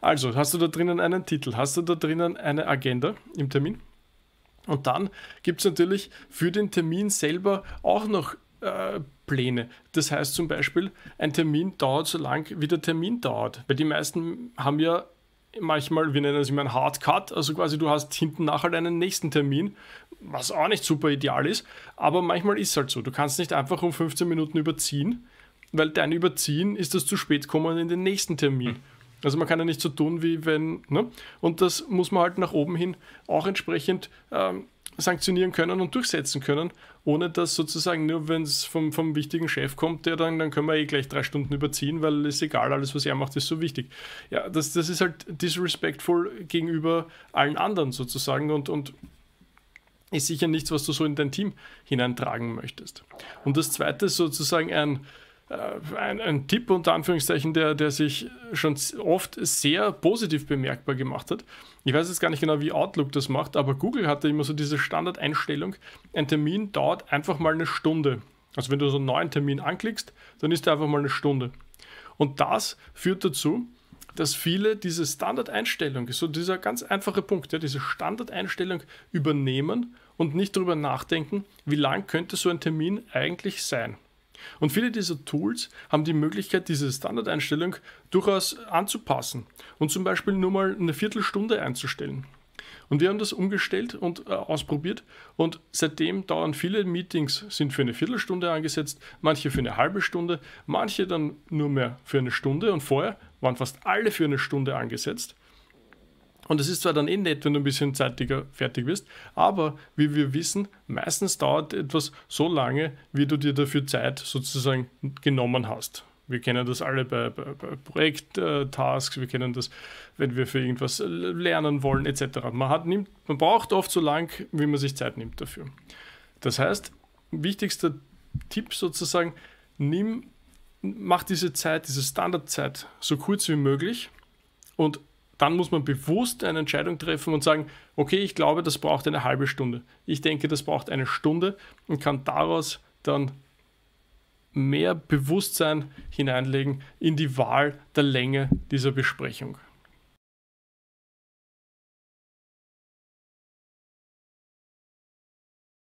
Also, hast du da drinnen einen Titel? Hast du da drinnen eine Agenda im Termin? Und dann gibt es natürlich für den Termin selber auch noch äh, Pläne. Das heißt zum Beispiel, ein Termin dauert so lang, wie der Termin dauert. Weil die meisten haben ja manchmal, wir nennen es immer einen Hardcut, also quasi du hast hinten nachher halt einen nächsten Termin, was auch nicht super ideal ist, aber manchmal ist es halt so. Du kannst nicht einfach um 15 Minuten überziehen, weil dein Überziehen ist das zu spät kommen in den nächsten Termin. Mhm. Also man kann ja nicht so tun, wie wenn, ne? Und das muss man halt nach oben hin auch entsprechend ähm, sanktionieren können und durchsetzen können, ohne dass sozusagen nur, wenn es vom, vom wichtigen Chef kommt, der dann, dann können wir eh gleich drei Stunden überziehen, weil es egal, alles, was er macht, ist so wichtig. Ja, das, das ist halt disrespectful gegenüber allen anderen sozusagen und, und ist sicher nichts, was du so in dein Team hineintragen möchtest. Und das zweite ist sozusagen ein äh, ein, ein, Tipp unter Anführungszeichen, der, der sich schon oft sehr positiv bemerkbar gemacht hat. Ich weiß jetzt gar nicht genau, wie Outlook das macht, aber Google hatte immer so diese Standardeinstellung, ein Termin dauert einfach mal eine Stunde. Also wenn du so einen neuen Termin anklickst, dann ist der einfach mal eine Stunde. Und das führt dazu, dass viele diese Standardeinstellung, so dieser ganz einfache Punkt, ja, diese Standardeinstellung übernehmen und nicht darüber nachdenken, wie lang könnte so ein Termin eigentlich sein. Und viele dieser Tools haben die Möglichkeit, diese Standardeinstellung durchaus anzupassen und zum Beispiel nur mal eine Viertelstunde einzustellen. Und wir haben das umgestellt und äh, ausprobiert und seitdem dauern viele Meetings, sind für eine Viertelstunde angesetzt, manche für eine halbe Stunde, manche dann nur mehr für eine Stunde und vorher waren fast alle für eine Stunde angesetzt. Und das ist zwar dann eh nett, wenn du ein bisschen zeitiger fertig bist, aber wie wir wissen, meistens dauert etwas so lange, wie du dir dafür Zeit sozusagen genommen hast. Wir kennen das alle bei, bei, bei Projekttasks, äh, wir kennen das, wenn wir für irgendwas lernen wollen, etc. Man, hat, nimmt, man braucht oft so lang, wie man sich Zeit nimmt dafür. Das heißt, wichtigster Tipp sozusagen, nimm, mach diese Zeit, diese Standardzeit so kurz wie möglich und dann muss man bewusst eine Entscheidung treffen und sagen, okay, ich glaube, das braucht eine halbe Stunde. Ich denke, das braucht eine Stunde und kann daraus dann mehr Bewusstsein hineinlegen in die Wahl der Länge dieser Besprechung.